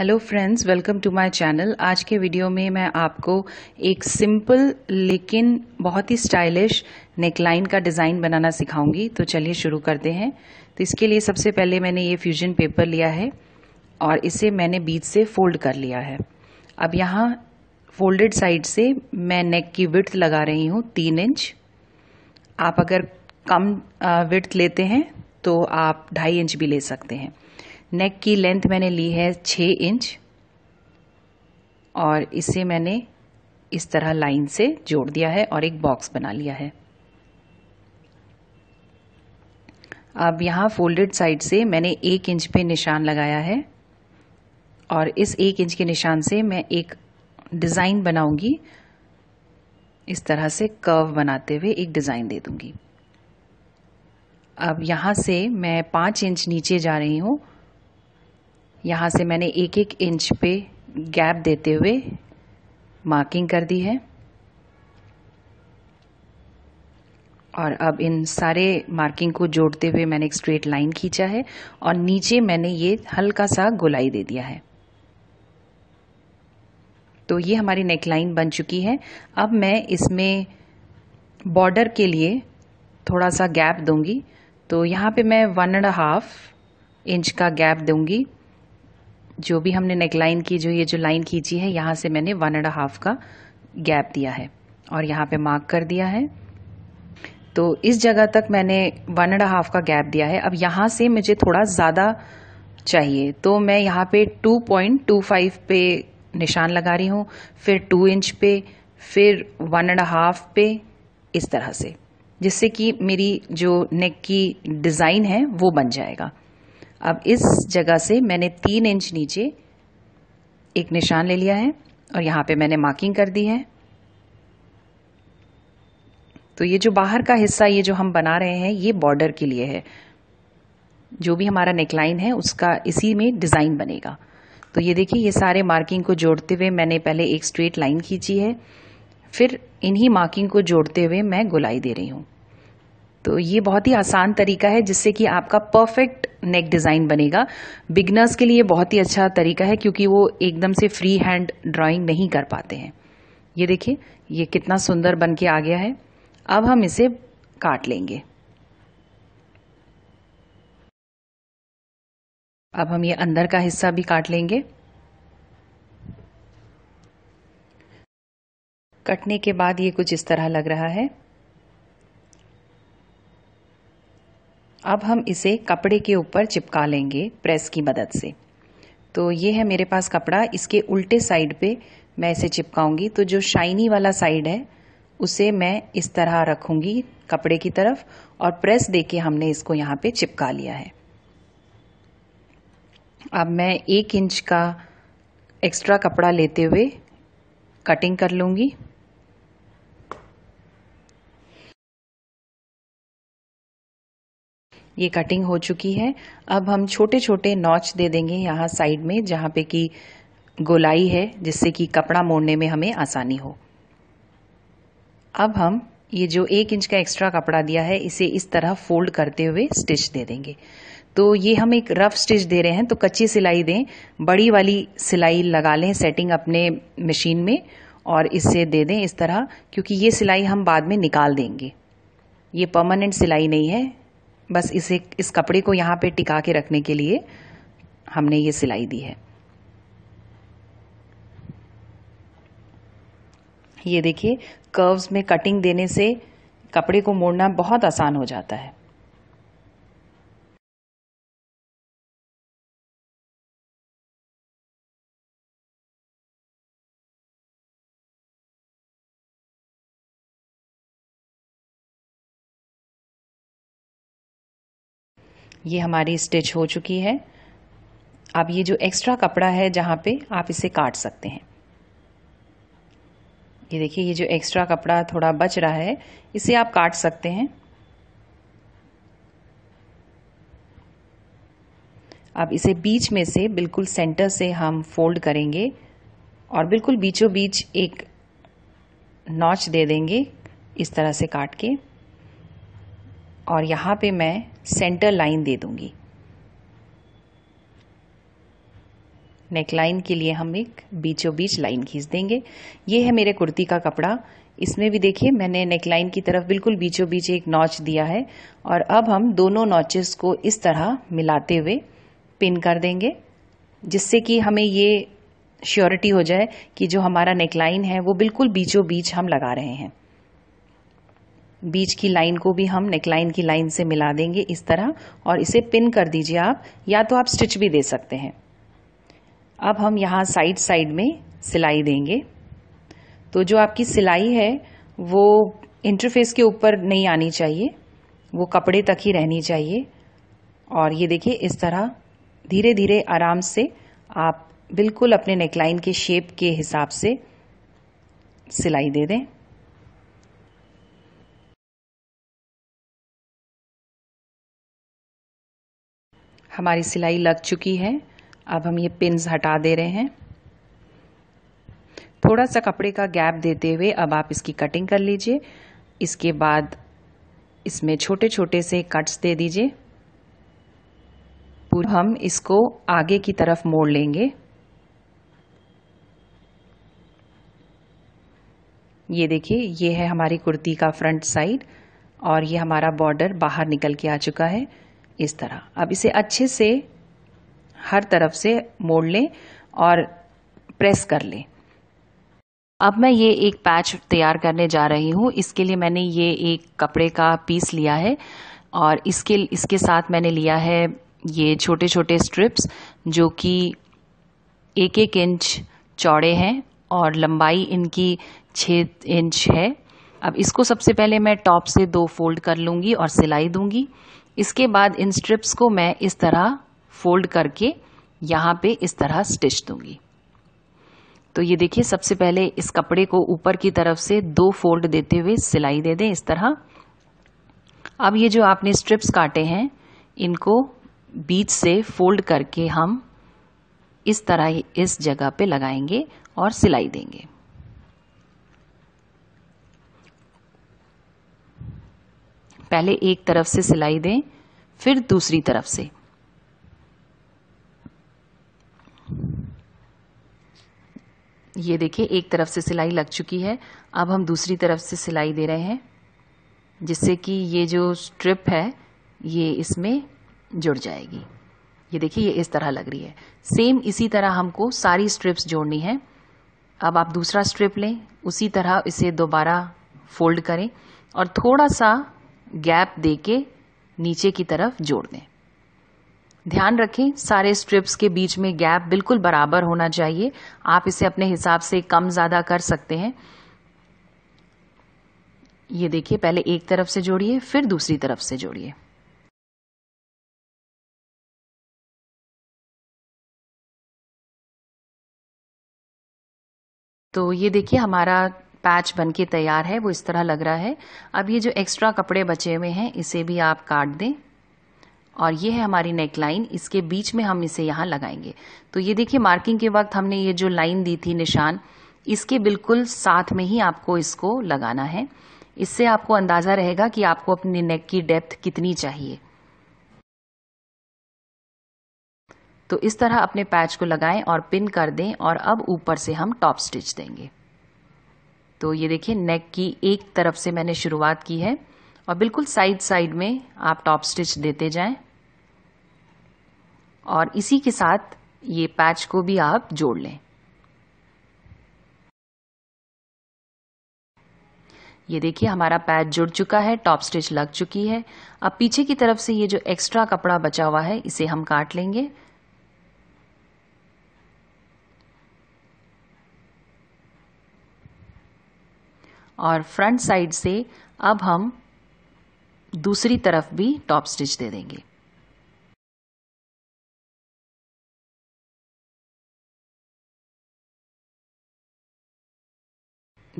hello friends welcome to my channel आज के video में मैं आपको एक सिंपल लेकिन बहुत ही स्टाइलिश नेकलाइन का डिज़ाइन बनाना सिखाऊंगी तो चलिए शुरू करते हैं तो इसके लिए सबसे पहले मैंने ये फ्यूजन पेपर लिया है और इसे मैंने बीच से फोल्ड कर लिया है अब यहाँ फोल्डेड साइड से मैं नेक की विर्थ लगा रही हूँ तीन इंच आप अगर कम विर्थ लेते हैं तो आप ढाई इंच भी ले सकते हैं नेक की लेंथ मैंने ली है छः इंच और इसे मैंने इस तरह लाइन से जोड़ दिया है और एक बॉक्स बना लिया है अब यहाँ फोल्डेड साइड से मैंने एक इंच पे निशान लगाया है और इस एक इंच के निशान से मैं एक डिज़ाइन बनाऊंगी इस तरह से कर्व बनाते हुए एक डिज़ाइन दे दूंगी अब यहाँ से मैं पाँच इंच नीचे जा रही हूँ यहाँ से मैंने एक एक इंच पे गैप देते हुए मार्किंग कर दी है और अब इन सारे मार्किंग को जोड़ते हुए मैंने एक स्ट्रेट लाइन खींचा है और नीचे मैंने ये हल्का सा गोलाई दे दिया है तो ये हमारी नेक लाइन बन चुकी है अब मैं इसमें बॉर्डर के लिए थोड़ा सा गैप दूंगी तो यहाँ पे मैं वन एंड हाफ इंच का गैप दूंगी जो भी हमने नेक लाइन की जो ये जो लाइन खींची है यहाँ से मैंने वन एंड हाफ का गैप दिया है और यहाँ पे मार्क कर दिया है तो इस जगह तक मैंने वन एंड हाफ का गैप दिया है अब यहाँ से मुझे थोड़ा ज़्यादा चाहिए तो मैं यहाँ पे 2.25 पे निशान लगा रही हूँ फिर 2 इंच पे फिर वन एंड हाफ पे इस तरह से जिससे कि मेरी जो नेक की डिज़ाइन है वो बन जाएगा अब इस जगह से मैंने तीन इंच नीचे एक निशान ले लिया है और यहाँ पे मैंने मार्किंग कर दी है तो ये जो बाहर का हिस्सा ये जो हम बना रहे हैं ये बॉर्डर के लिए है जो भी हमारा नेकलाइन है उसका इसी में डिज़ाइन बनेगा तो ये देखिए ये सारे मार्किंग को जोड़ते हुए मैंने पहले एक स्ट्रेट लाइन खींची है फिर इन्हीं मार्किंग को जोड़ते हुए मैं गुलाई दे रही हूँ तो ये बहुत ही आसान तरीका है जिससे कि आपका परफेक्ट नेक डिज़ाइन बनेगा बिगनर्स के लिए बहुत ही अच्छा तरीका है क्योंकि वो एकदम से फ्री हैंड ड्राइंग नहीं कर पाते हैं ये देखिए ये कितना सुंदर बन के आ गया है अब हम इसे काट लेंगे अब हम ये अंदर का हिस्सा भी काट लेंगे कटने के बाद ये कुछ इस तरह लग रहा है अब हम इसे कपड़े के ऊपर चिपका लेंगे प्रेस की मदद से तो ये है मेरे पास कपड़ा इसके उल्टे साइड पे मैं इसे चिपकाऊंगी तो जो शाइनी वाला साइड है उसे मैं इस तरह रखूंगी कपड़े की तरफ और प्रेस देके हमने इसको यहाँ पे चिपका लिया है अब मैं एक इंच का एक्स्ट्रा कपड़ा लेते हुए कटिंग कर लूंगी ये कटिंग हो चुकी है अब हम छोटे छोटे नॉच दे देंगे यहाँ साइड में जहाँ पे कि गोलाई है जिससे कि कपड़ा मोड़ने में हमें आसानी हो अब हम ये जो एक इंच का एक्स्ट्रा कपड़ा दिया है इसे इस तरह फोल्ड करते हुए स्टिच दे देंगे तो ये हम एक रफ स्टिच दे रहे हैं तो कच्ची सिलाई दें बड़ी वाली सिलाई लगा लें सेटिंग अपने मशीन में और इसे दे दें इस तरह क्योंकि ये सिलाई हम बाद में निकाल देंगे ये परमानेंट सिलाई नहीं है बस इसे इस कपड़े को यहाँ पे टिका के रखने के लिए हमने ये सिलाई दी है ये देखिए कर्व्स में कटिंग देने से कपड़े को मोड़ना बहुत आसान हो जाता है ये हमारी स्टिच हो चुकी है अब ये जो एक्स्ट्रा कपड़ा है जहाँ पे आप इसे काट सकते हैं ये देखिए ये जो एक्स्ट्रा कपड़ा थोड़ा बच रहा है इसे आप काट सकते हैं अब इसे बीच में से बिल्कुल सेंटर से हम फोल्ड करेंगे और बिल्कुल बीचों बीच एक नॉच दे देंगे इस तरह से काट के और यहाँ पे मैं सेंटर लाइन दे दूंगी नेक लाइन के लिए हम एक बीचों बीच लाइन खींच देंगे ये है मेरे कुर्ती का कपड़ा इसमें भी देखिए मैंने नेक लाइन की तरफ बिल्कुल बीचों बीच एक नॉच दिया है और अब हम दोनों नॉचेस को इस तरह मिलाते हुए पिन कर देंगे जिससे कि हमें ये श्योरिटी हो जाए कि जो हमारा नेकलाइन है वो बिल्कुल बीचों बीच हम लगा रहे हैं बीच की लाइन को भी हम नेकलाइन की लाइन से मिला देंगे इस तरह और इसे पिन कर दीजिए आप या तो आप स्टिच भी दे सकते हैं अब हम यहाँ साइड साइड में सिलाई देंगे तो जो आपकी सिलाई है वो इंटरफेस के ऊपर नहीं आनी चाहिए वो कपड़े तक ही रहनी चाहिए और ये देखिए इस तरह धीरे धीरे आराम से आप बिल्कुल अपने नेकलाइन के शेप के हिसाब से सिलाई दे दें हमारी सिलाई लग चुकी है अब हम ये पिंस हटा दे रहे हैं थोड़ा सा कपड़े का गैप देते हुए अब आप इसकी कटिंग कर लीजिए इसके बाद इसमें छोटे छोटे से कट्स दे दीजिए हम इसको आगे की तरफ मोड़ लेंगे ये देखिए ये है हमारी कुर्ती का फ्रंट साइड और ये हमारा बॉर्डर बाहर निकल के आ चुका है इस तरह अब इसे अच्छे से हर तरफ से मोड़ लें और प्रेस कर लें अब मैं ये एक पैच तैयार करने जा रही हूँ इसके लिए मैंने ये एक कपड़े का पीस लिया है और इसके इसके साथ मैंने लिया है ये छोटे छोटे स्ट्रिप्स जो कि एक एक इंच चौड़े हैं और लंबाई इनकी छः इंच है अब इसको सबसे पहले मैं टॉप से दो फोल्ड कर लूँगी और सिलाई दूँगी इसके बाद इन स्ट्रिप्स को मैं इस तरह फोल्ड करके यहाँ पे इस तरह स्टिच दूंगी तो ये देखिए सबसे पहले इस कपड़े को ऊपर की तरफ से दो फोल्ड देते हुए सिलाई दे दें इस तरह अब ये जो आपने स्ट्रिप्स काटे हैं इनको बीच से फोल्ड करके हम इस तरह इस जगह पे लगाएंगे और सिलाई देंगे पहले एक तरफ से सिलाई दें फिर दूसरी तरफ से ये देखिए एक तरफ से सिलाई लग चुकी है अब हम दूसरी तरफ से सिलाई दे रहे हैं जिससे कि ये जो स्ट्रिप है ये इसमें जुड़ जाएगी ये देखिए ये इस तरह लग रही है सेम इसी तरह हमको सारी स्ट्रिप्स जोड़नी है अब आप दूसरा स्ट्रिप लें उसी तरह इसे दोबारा फोल्ड करें और थोड़ा सा गैप दे के नीचे की तरफ जोड़ दें ध्यान रखें सारे स्ट्रिप्स के बीच में गैप बिल्कुल बराबर होना चाहिए आप इसे अपने हिसाब से कम ज़्यादा कर सकते हैं ये देखिए पहले एक तरफ से जोड़िए फिर दूसरी तरफ से जोड़िए तो ये देखिए हमारा पैच बन के तैयार है वो इस तरह लग रहा है अब ये जो एक्स्ट्रा कपड़े बचे हुए हैं इसे भी आप काट दें और ये है हमारी नेक लाइन इसके बीच में हम इसे यहाँ लगाएंगे तो ये देखिए मार्किंग के वक्त हमने ये जो लाइन दी थी निशान इसके बिल्कुल साथ में ही आपको इसको लगाना है इससे आपको अंदाज़ा रहेगा कि आपको अपने नेक की डेप्थ कितनी चाहिए तो इस तरह अपने पैच को लगाएं और पिन कर दें और अब ऊपर से हम टॉप स्टिच देंगे तो ये देखिए नेक की एक तरफ से मैंने शुरुआत की है और बिल्कुल साइड साइड में आप टॉप स्टिच देते जाएं और इसी के साथ ये पैच को भी आप जोड़ लें ये देखिए हमारा पैच जुड़ चुका है टॉप स्टिच लग चुकी है अब पीछे की तरफ से ये जो एक्स्ट्रा कपड़ा बचा हुआ है इसे हम काट लेंगे और फ्रंट साइड से अब हम दूसरी तरफ भी टॉप स्टिच दे देंगे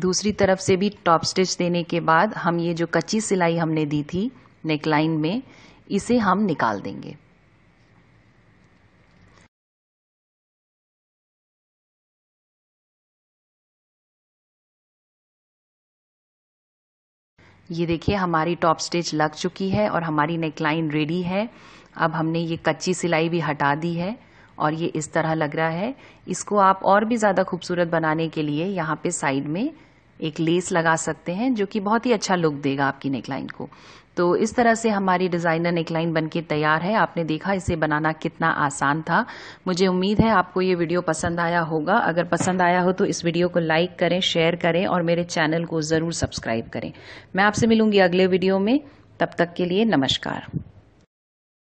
दूसरी तरफ से भी टॉप स्टिच देने के बाद हम ये जो कच्ची सिलाई हमने दी थी नेकलाइन में इसे हम निकाल देंगे ये देखिए हमारी टॉप स्टेज लग चुकी है और हमारी नेकलाइन रेडी है अब हमने ये कच्ची सिलाई भी हटा दी है और ये इस तरह लग रहा है इसको आप और भी ज़्यादा खूबसूरत बनाने के लिए यहाँ पे साइड में एक लेस लगा सकते हैं जो कि बहुत ही अच्छा लुक देगा आपकी नेकलाइन को तो इस तरह से हमारी डिज़ाइनर नेकलाइन बनके तैयार है आपने देखा इसे बनाना कितना आसान था मुझे उम्मीद है आपको ये वीडियो पसंद आया होगा अगर पसंद आया हो तो इस वीडियो को लाइक करें शेयर करें और मेरे चैनल को ज़रूर सब्सक्राइब करें मैं आपसे मिलूंगी अगले वीडियो में तब तक के लिए नमस्कार